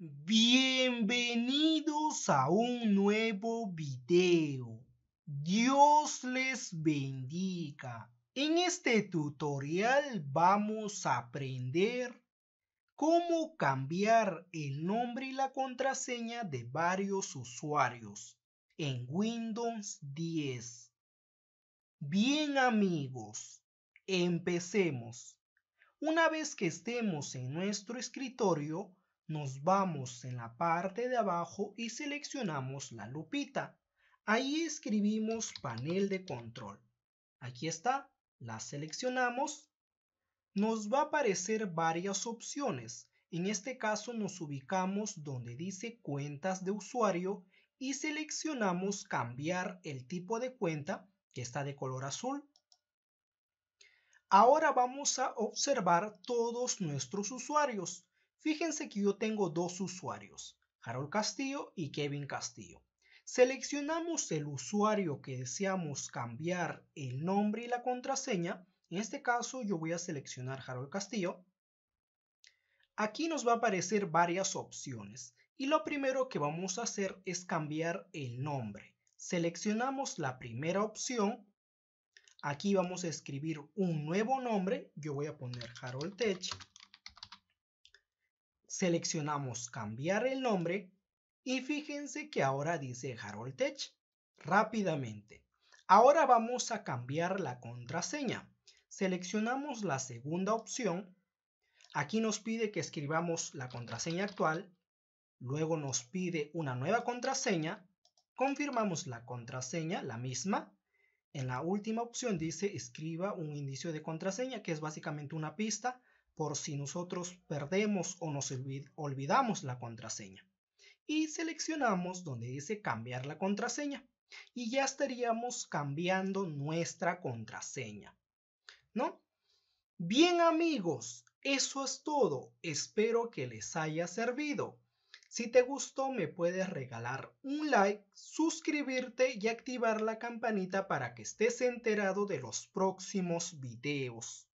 Bienvenidos a un nuevo video. Dios les bendiga. En este tutorial vamos a aprender cómo cambiar el nombre y la contraseña de varios usuarios en Windows 10. Bien amigos, empecemos. Una vez que estemos en nuestro escritorio, nos vamos en la parte de abajo y seleccionamos la lupita. Ahí escribimos panel de control. Aquí está, la seleccionamos. Nos va a aparecer varias opciones. En este caso nos ubicamos donde dice cuentas de usuario y seleccionamos cambiar el tipo de cuenta que está de color azul. Ahora vamos a observar todos nuestros usuarios. Fíjense que yo tengo dos usuarios, Harold Castillo y Kevin Castillo. Seleccionamos el usuario que deseamos cambiar el nombre y la contraseña. En este caso yo voy a seleccionar Harold Castillo. Aquí nos va a aparecer varias opciones y lo primero que vamos a hacer es cambiar el nombre. Seleccionamos la primera opción. Aquí vamos a escribir un nuevo nombre. Yo voy a poner Harold Tech seleccionamos cambiar el nombre y fíjense que ahora dice Harold Tech rápidamente. Ahora vamos a cambiar la contraseña. Seleccionamos la segunda opción. Aquí nos pide que escribamos la contraseña actual. Luego nos pide una nueva contraseña. Confirmamos la contraseña, la misma. En la última opción dice escriba un indicio de contraseña, que es básicamente una pista por si nosotros perdemos o nos olvidamos la contraseña. Y seleccionamos donde dice cambiar la contraseña. Y ya estaríamos cambiando nuestra contraseña. ¿No? Bien amigos, eso es todo. Espero que les haya servido. Si te gustó me puedes regalar un like, suscribirte y activar la campanita para que estés enterado de los próximos videos.